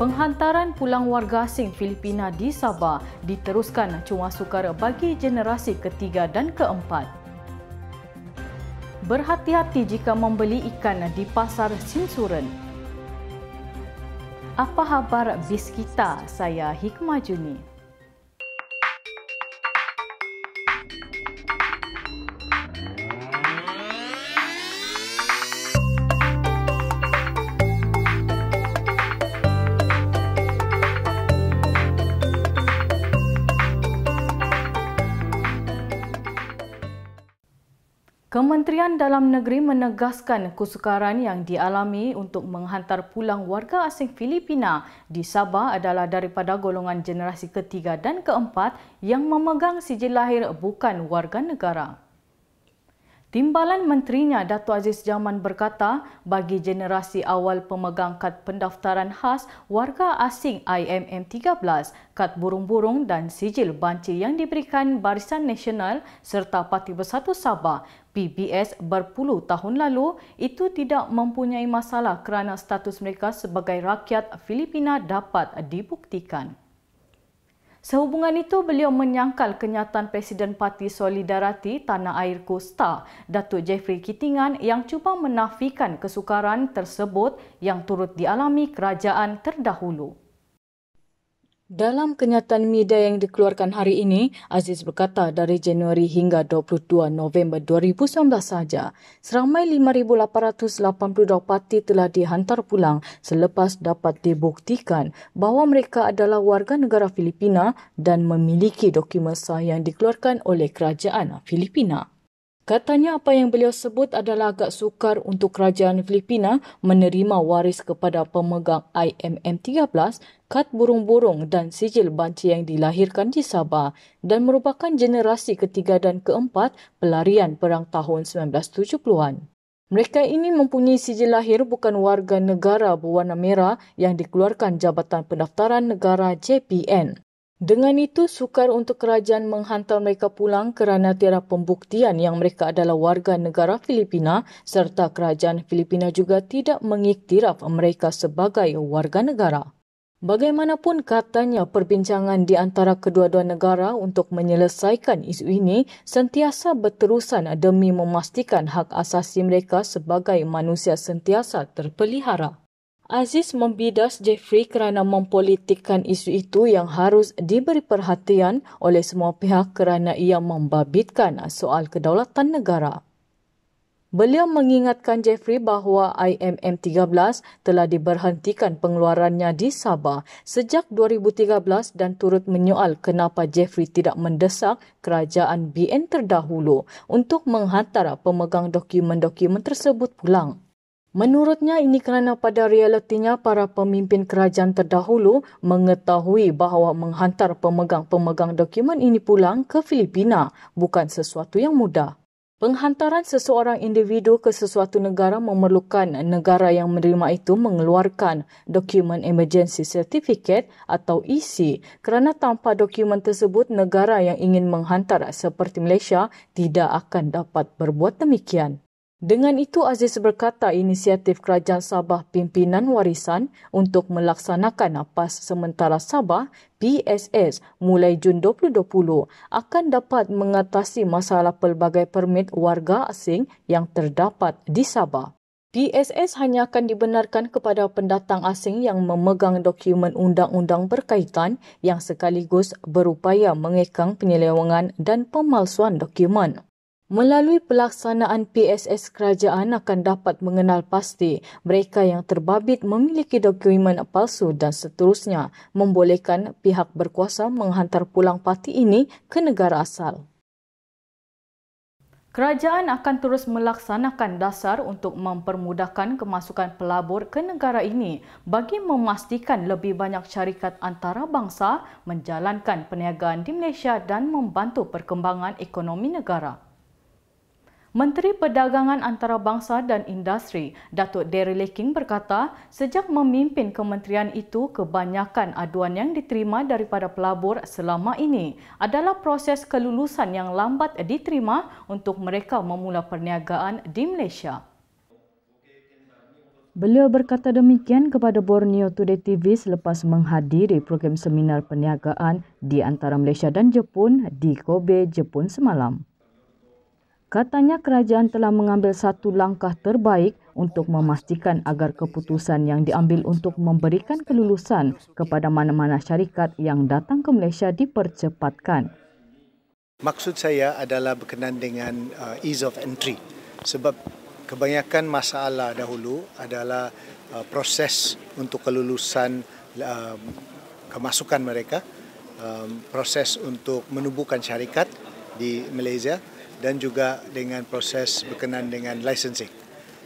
Penghantaran pulang warga asing Filipina di Sabah diteruskan cuma sukara bagi generasi ketiga dan keempat. Berhati-hati jika membeli ikan di pasar Sinsuren. Apa habar bis kita? Saya Hikmah Juni. Kementerian Dalam Negeri menegaskan kesukaran yang dialami untuk menghantar pulang warga asing Filipina di Sabah adalah daripada golongan generasi ketiga dan keempat yang memegang sijil lahir bukan warga negara. Timbalan menterinya Dato Aziz Jaman berkata bagi generasi awal pemegang kad pendaftaran khas warga asing IMM13, kad burung-burung dan sijil banci yang diberikan Barisan Nasional serta Parti Bersatu Sabah PBS berpuluh tahun lalu itu tidak mempunyai masalah kerana status mereka sebagai rakyat Filipina dapat dibuktikan. Sehubungan itu, beliau menyangkal kenyataan Presiden Parti Solidariti Tanah Air Kosta, Datuk Jeffrey Kitingan yang cuba menafikan kesukaran tersebut yang turut dialami kerajaan terdahulu. Dalam kenyataan media yang dikeluarkan hari ini, Aziz berkata dari Januari hingga 22 November 2019 saja, seramai 5,882 parti telah dihantar pulang selepas dapat dibuktikan bahawa mereka adalah warga negara Filipina dan memiliki dokumen sah yang dikeluarkan oleh kerajaan Filipina. Katanya apa yang beliau sebut adalah agak sukar untuk kerajaan Filipina menerima waris kepada pemegang IMM-13, kad burung-burung dan sijil banci yang dilahirkan di Sabah dan merupakan generasi ketiga dan keempat pelarian perang tahun 1970-an. Mereka ini mempunyai sijil lahir bukan warga negara berwarna merah yang dikeluarkan Jabatan Pendaftaran Negara JPN. Dengan itu, sukar untuk kerajaan menghantar mereka pulang kerana tiada pembuktian yang mereka adalah warga negara Filipina serta kerajaan Filipina juga tidak mengiktiraf mereka sebagai warga negara. Bagaimanapun katanya perbincangan di antara kedua-dua negara untuk menyelesaikan isu ini sentiasa berterusan demi memastikan hak asasi mereka sebagai manusia sentiasa terpelihara. Aziz membidas Jeffrey kerana mempolitikkan isu itu yang harus diberi perhatian oleh semua pihak kerana ia membabitkan soal kedaulatan negara. Beliau mengingatkan Jeffrey bahawa IMM13 telah diberhentikan pengeluarannya di Sabah sejak 2013 dan turut menyoal kenapa Jeffrey tidak mendesak kerajaan BN terdahulu untuk menghantar pemegang dokumen-dokumen tersebut pulang. Menurutnya ini kerana pada realitinya para pemimpin kerajaan terdahulu mengetahui bahawa menghantar pemegang-pemegang dokumen ini pulang ke Filipina bukan sesuatu yang mudah. Penghantaran seseorang individu ke sesuatu negara memerlukan negara yang menerima itu mengeluarkan dokumen emergency certificate atau EC kerana tanpa dokumen tersebut negara yang ingin menghantar seperti Malaysia tidak akan dapat berbuat demikian. Dengan itu Aziz berkata inisiatif Kerajaan Sabah Pimpinan Warisan untuk melaksanakan pas Sementara Sabah PSS mulai Jun 2020 akan dapat mengatasi masalah pelbagai permit warga asing yang terdapat di Sabah. PSS hanya akan dibenarkan kepada pendatang asing yang memegang dokumen undang-undang berkaitan yang sekaligus berupaya mengekang penyelewangan dan pemalsuan dokumen melalui pelaksanaan PSS kerajaan akan dapat mengenal pasti mereka yang terbabit memiliki dokumen palsu dan seterusnya membolehkan pihak berkuasa menghantar pulang parti ini ke negara asal. Kerajaan akan terus melaksanakan dasar untuk mempermudahkan kemasukan pelabur ke negara ini bagi memastikan lebih banyak syarikat antarabangsa menjalankan perniagaan di Malaysia dan membantu perkembangan ekonomi negara. Menteri Perdagangan Antarabangsa dan Industri, Datuk Daryl King berkata, sejak memimpin kementerian itu, kebanyakan aduan yang diterima daripada pelabur selama ini adalah proses kelulusan yang lambat diterima untuk mereka memula perniagaan di Malaysia. Beliau berkata demikian kepada Borneo Today TV selepas menghadiri program seminar perniagaan di antara Malaysia dan Jepun di Kobe, Jepun semalam. Katanya kerajaan telah mengambil satu langkah terbaik untuk memastikan agar keputusan yang diambil untuk memberikan kelulusan kepada mana-mana syarikat yang datang ke Malaysia dipercepatkan. Maksud saya adalah berkenaan dengan uh, ease of entry sebab kebanyakan masalah dahulu adalah uh, proses untuk kelulusan uh, kemasukan mereka, uh, proses untuk menubuhkan syarikat di Malaysia dan juga dengan proses berkenaan dengan licensing.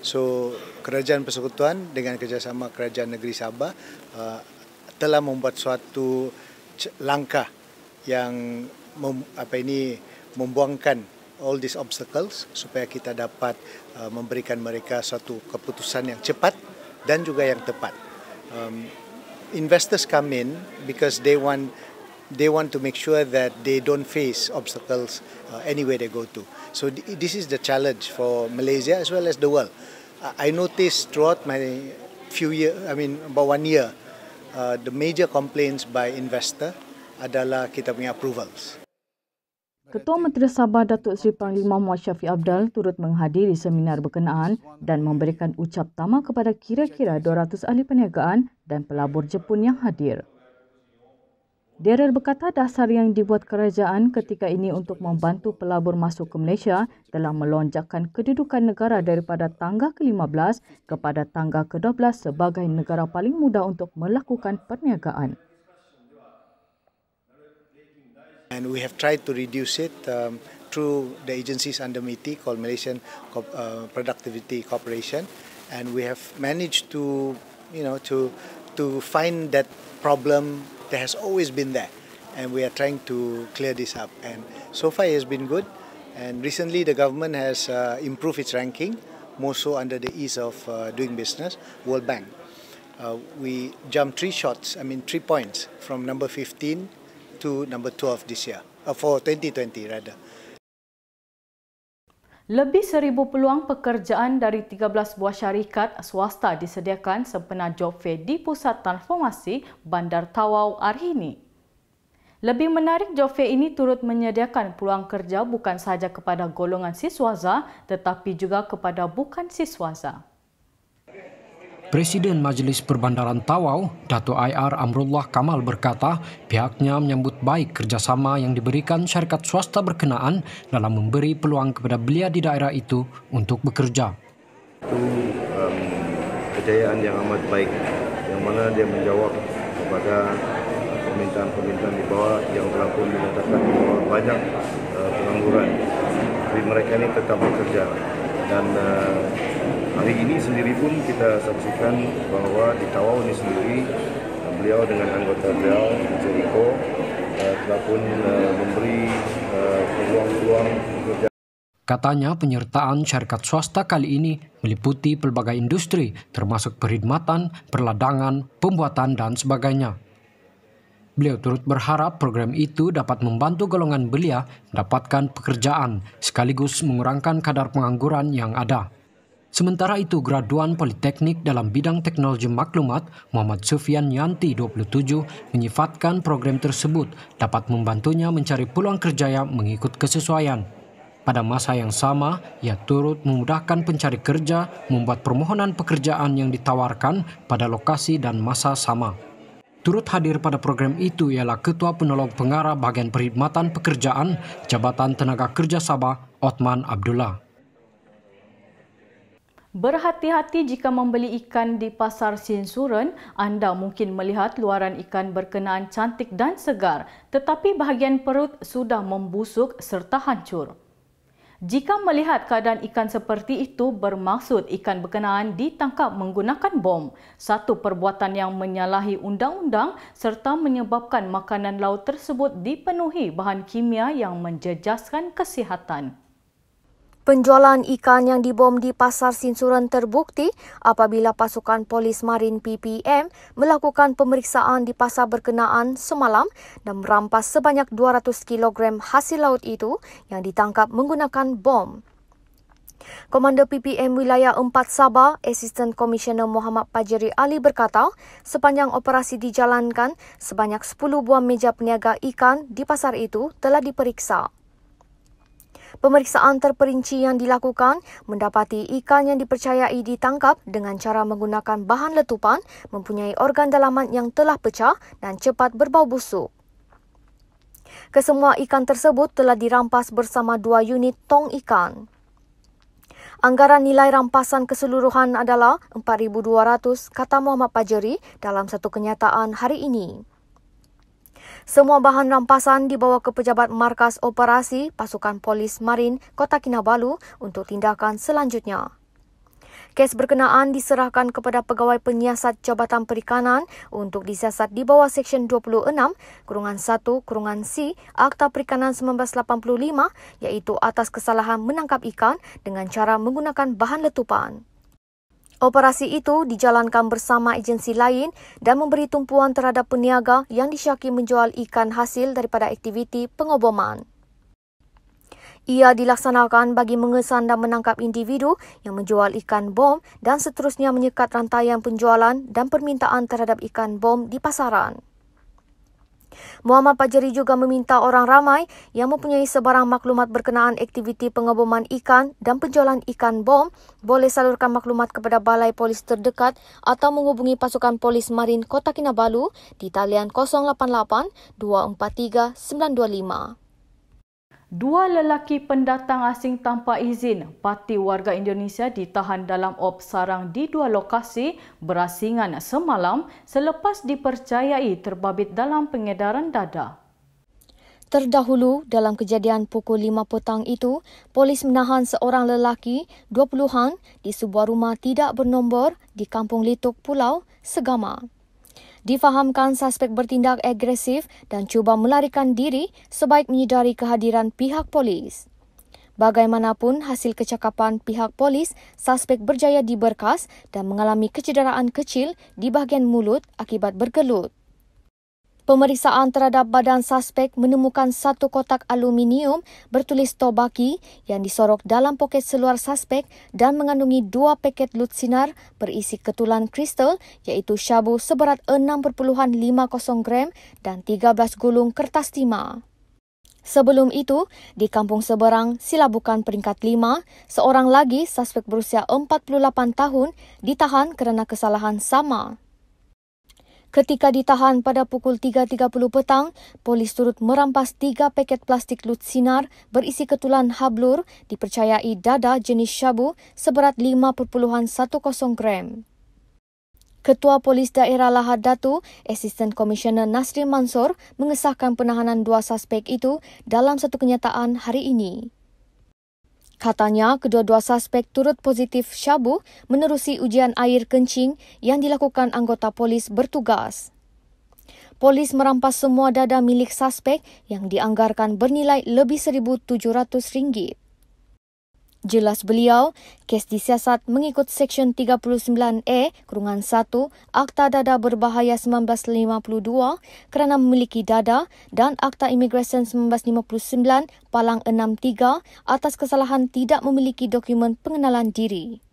So Kerajaan Persekutuan dengan kerjasama Kerajaan Negeri Sabah uh, telah membuat suatu langkah yang mem, apa ini membuangkan all these obstacles supaya kita dapat uh, memberikan mereka suatu keputusan yang cepat dan juga yang tepat. Um, investors come in because they want they want to make sure that they don't face obstacles uh, anywhere they go to. So th this is the challenge for Malaysia as well as the world. I, I noticed throughout my few years, I mean about one year, uh, the major complaints by investor adalah kita punya approvals. Ketua Menteri Sabah Datuk Seri Panglima Muhammad Syafiq Abdal turut menghadiri seminar berkenaan dan memberikan ucap tamak kepada kira-kira 200 ahli perniagaan dan pelabur Jepun yang hadir. Darrell berkata dasar yang dibuat kerajaan ketika ini untuk membantu pelabur masuk ke Malaysia telah melonjakkan kedudukan negara daripada tangga ke-15 kepada tangga ke-12 sebagai negara paling mudah untuk melakukan perniagaan. And we have tried to reduce it um, through the agencies under MITI called Malaysian Co- uh, Productivity Corporation and we have managed to you know to to find that problem that has always been there. And we are trying to clear this up. And so far it has been good. And recently the government has uh, improved its ranking, more so under the ease of uh, doing business, World Bank. Uh, we jumped three shots, I mean three points, from number 15 to number 12 this year, uh, for 2020 rather. Lebih seribu peluang pekerjaan dari 13 buah syarikat swasta disediakan sempena job fair di Pusat Transformasi Bandar Tawau hari ini. Lebih menarik job fair ini turut menyediakan peluang kerja bukan sahaja kepada golongan siswaza tetapi juga kepada bukan siswaza. Presiden Majlis Perbandaran Tawau, Dato IR Amrullah Kamal berkata, pihaknya menyambut baik kerjasama yang diberikan syarikat swasta berkenaan dalam memberi peluang kepada belia di daerah itu untuk bekerja. Itu um, kejayaan yang amat baik, yang mana dia menjawab kepada permintaan-permintaan di bawah yang telah pun dinyatakan bahwa banyak uh, pengangguran. Tapi mereka ini tetap bekerja dan uh, Hari ini sendiri pun kita saksikan bahwa di Tawau ini sendiri beliau dengan anggota beliau Jericho eh, telah pun eh, memberi eh, peluang-peluang kerja. Katanya penyertaan syarikat swasta kali ini meliputi pelbagai industri termasuk perkhidmatan, perladangan, pembuatan, dan sebagainya. Beliau turut berharap program itu dapat membantu golongan belia mendapatkan pekerjaan sekaligus mengurangkan kadar pengangguran yang ada. Sementara itu, graduan Politeknik dalam bidang teknologi maklumat Muhammad Sufyan Yanti 27 menyifatkan program tersebut dapat membantunya mencari peluang kerja yang mengikut kesesuaian. Pada masa yang sama, ia turut memudahkan pencari kerja membuat permohonan pekerjaan yang ditawarkan pada lokasi dan masa sama. Turut hadir pada program itu ialah Ketua Penolong Pengarah Bagian Perkhidmatan Pekerjaan Jabatan Tenaga Kerja Sabah, Otman Abdullah. Berhati-hati jika membeli ikan di pasar Sinsuren, anda mungkin melihat luaran ikan berkenaan cantik dan segar, tetapi bahagian perut sudah membusuk serta hancur. Jika melihat keadaan ikan seperti itu bermaksud ikan berkenaan ditangkap menggunakan bom, satu perbuatan yang menyalahi undang-undang serta menyebabkan makanan laut tersebut dipenuhi bahan kimia yang menjejaskan kesihatan. Penjualan ikan yang dibom di Pasar Sinsuran terbukti apabila pasukan polis marin PPM melakukan pemeriksaan di pasar berkenaan semalam dan merampas sebanyak 200 kg hasil laut itu yang ditangkap menggunakan bom. Komander PPM Wilayah 4 Sabah, Assistant Komisioner Muhammad Pajeri Ali berkata, sepanjang operasi dijalankan, sebanyak 10 buah meja peniaga ikan di pasar itu telah diperiksa. Pemeriksaan terperinci yang dilakukan mendapati ikan yang dipercayai ditangkap dengan cara menggunakan bahan letupan mempunyai organ dalaman yang telah pecah dan cepat berbau busuk. Kesemua ikan tersebut telah dirampas bersama dua unit tong ikan. Anggaran nilai rampasan keseluruhan adalah 4200 kata Muhammad Pajeri dalam satu kenyataan hari ini. Semua bahan rampasan dibawa ke Pejabat Markas Operasi Pasukan Polis Marin Kota Kinabalu untuk tindakan selanjutnya. Kes berkenaan diserahkan kepada pegawai penyiasat Jabatan Perikanan untuk disiasat di bawah Seksyen 26, Kurungan 1, Kurungan C, Akta Perikanan 1985 iaitu atas kesalahan menangkap ikan dengan cara menggunakan bahan letupan. Operasi itu dijalankan bersama agensi lain dan memberi tumpuan terhadap peniaga yang disyaki menjual ikan hasil daripada aktiviti pengoboman. Ia dilaksanakan bagi mengesan dan menangkap individu yang menjual ikan bom dan seterusnya menyekat rantaian penjualan dan permintaan terhadap ikan bom di pasaran. Muhammad Pajeri juga meminta orang ramai yang mempunyai sebarang maklumat berkenaan aktiviti pengeboman ikan dan penjualan ikan bom boleh salurkan maklumat kepada balai polis terdekat atau menghubungi pasukan polis marin Kota Kinabalu di talian 088 243 925. Dua lelaki pendatang asing tanpa izin, parti warga Indonesia ditahan dalam op sarang di dua lokasi berasingan semalam selepas dipercayai terbabit dalam pengedaran dada. Terdahulu, dalam kejadian pukul 5 petang itu, polis menahan seorang lelaki 20-an di sebuah rumah tidak bernombor di Kampung Litok Pulau, Segama difahamkan suspek bertindak agresif dan cuba melarikan diri sebaik menyedari kehadiran pihak polis. Bagaimanapun hasil kecakapan pihak polis, suspek berjaya diberkas dan mengalami kecederaan kecil di bahagian mulut akibat bergelut. Pemeriksaan terhadap badan suspek menemukan satu kotak aluminium bertulis Tobaki yang disorok dalam poket seluar suspek dan mengandungi dua paket lutsinar berisi ketulan kristal iaitu syabu seberat 6.50 gram dan 13 gulung kertas timah. Sebelum itu, di kampung seberang Silabukan peringkat 5, seorang lagi suspek berusia 48 tahun ditahan kerana kesalahan sama. Ketika ditahan pada pukul 3.30 petang, polis turut merampas tiga paket plastik lut sinar berisi ketulan hablur dipercayai dada jenis syabu seberat 5.10 gram. Ketua Polis Daerah Lahad Datu, Assistant Commissioner Nasri Mansor mengesahkan penahanan dua suspek itu dalam satu kenyataan hari ini. Katanya, kedua-dua suspek turut positif syabu menerusi ujian air kencing yang dilakukan anggota polis bertugas. Polis merampas semua dada milik suspek yang dianggarkan bernilai lebih RM1,700. Jelas beliau, kes disiasat mengikut Seksyen 39A e, Kurungan 1 Akta Dada Berbahaya 1952 kerana memiliki dada dan Akta Imigresen 1959 Palang 63 atas kesalahan tidak memiliki dokumen pengenalan diri.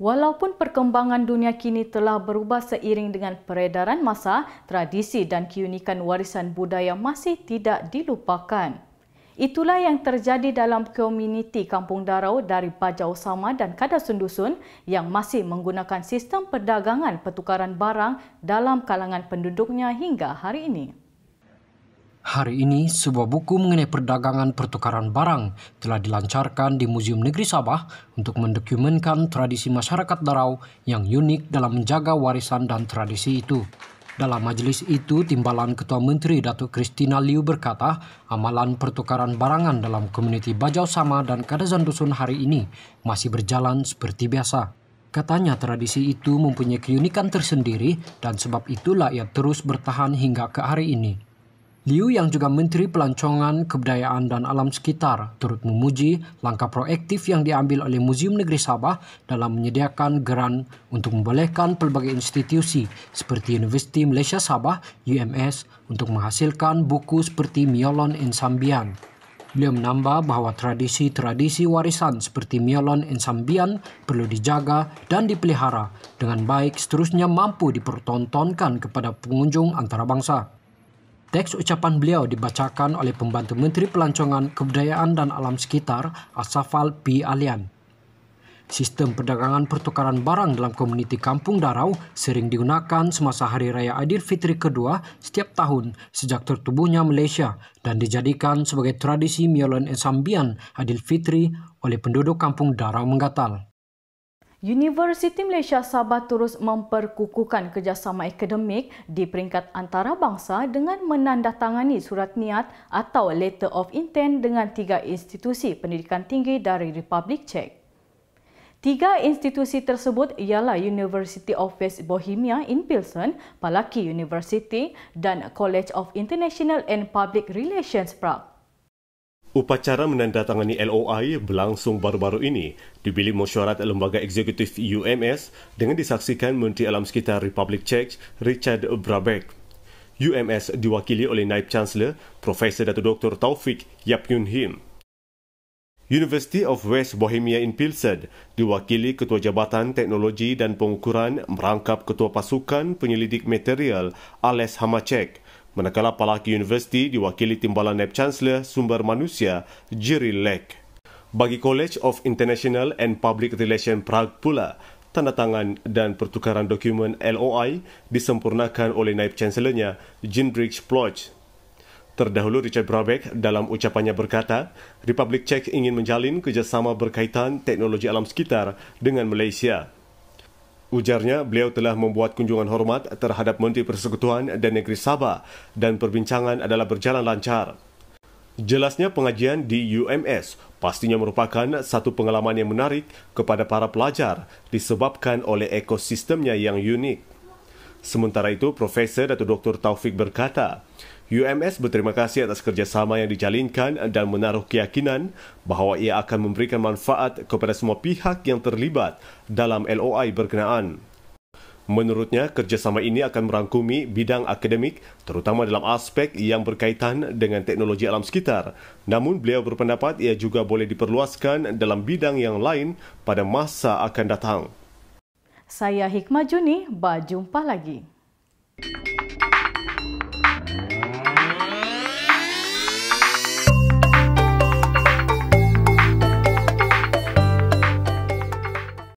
Walaupun perkembangan dunia kini telah berubah seiring dengan peredaran masa, tradisi dan keunikan warisan budaya masih tidak dilupakan. Itulah yang terjadi dalam komuniti Kampung Darau dari Bajau Sama dan Kadasun Dusun yang masih menggunakan sistem perdagangan pertukaran barang dalam kalangan penduduknya hingga hari ini. Hari ini, sebuah buku mengenai perdagangan pertukaran barang telah dilancarkan di Museum Negeri Sabah untuk mendokumentkan tradisi masyarakat Darau yang unik dalam menjaga warisan dan tradisi itu. Dalam majlis itu, Timbalan Ketua Menteri Datuk Kristina Liu berkata, amalan pertukaran barangan dalam komuniti Bajau Sama dan Kadazan Dusun hari ini masih berjalan seperti biasa. Katanya tradisi itu mempunyai keunikan tersendiri dan sebab itulah ia terus bertahan hingga ke hari ini. Liu yang juga Menteri Pelancongan, Kebudayaan dan Alam Sekitar turut memuji langkah proaktif yang diambil oleh Museum Negeri Sabah dalam menyediakan geran untuk membolehkan pelbagai institusi seperti Universiti Malaysia Sabah UMS untuk menghasilkan buku seperti Miolon Sambian. Beliau menambah bahwa tradisi-tradisi warisan seperti miolon Sambian perlu dijaga dan dipelihara dengan baik seterusnya mampu dipertontonkan kepada pengunjung antarabangsa. Teks ucapan beliau dibacakan oleh pembantu Menteri Pelancongan Kebudayaan dan Alam Sekitar Asafal P. Alian. Sistem perdagangan pertukaran barang dalam komuniti Kampung Darau sering digunakan semasa Hari Raya Fitri kedua setiap tahun sejak tertubuhnya Malaysia dan dijadikan sebagai tradisi miolon esambian Fitri oleh penduduk Kampung Darau Menggatal. Universiti Malaysia Sabah terus memperkukuhkan kerjasama akademik di peringkat antarabangsa dengan menandatangani surat niat atau letter of intent dengan tiga institusi pendidikan tinggi dari Republik Czech. Tiga institusi tersebut ialah University of West Bohemia in Pilsen, Palaki University dan College of International and Public Relations Prague. Upacara menandatangani LOI berlangsung baru-baru ini di bilik mesyuarat Lembaga Eksekutif UMS dengan disaksikan Menteri Alam Sekitar Republik Czech Richard Brabeck. UMS diwakili oleh Naib Chancellor Profesor Dato Dr. Taufik Yap Yun Him. University of West Bohemia in Pilsen diwakili Ketua Jabatan Teknologi dan Pengukuran merangkap Ketua Pasukan Penyelidik Material Ales Hamacek manakala Palaki University diwakili timbalan naib Chancellor Sumber Manusia Jerry Lek. Bagi College of International and Public Relations Prague pula, tanda tangan dan pertukaran dokumen LOI disempurnakan oleh naib chancellornya Jindrik Ploch. Terdahulu Richard Brabeck dalam ucapannya berkata, Republik Czech ingin menjalin kerjasama berkaitan teknologi alam sekitar dengan Malaysia. Ujarnya, beliau telah membuat kunjungan hormat terhadap Menteri Persekutuan dan Negeri Sabah dan perbincangan adalah berjalan lancar. Jelasnya pengajian di UMS pastinya merupakan satu pengalaman yang menarik kepada para pelajar disebabkan oleh ekosistemnya yang unik. Sementara itu, Profesor Dato Dr. Taufik berkata, UMS berterima kasih atas kerjasama yang dijalinkan dan menaruh keyakinan bahawa ia akan memberikan manfaat kepada semua pihak yang terlibat dalam LOI berkenaan. Menurutnya, kerjasama ini akan merangkumi bidang akademik terutama dalam aspek yang berkaitan dengan teknologi alam sekitar. Namun, beliau berpendapat ia juga boleh diperluaskan dalam bidang yang lain pada masa akan datang. Saya Hikmah Juni, berjumpa lagi.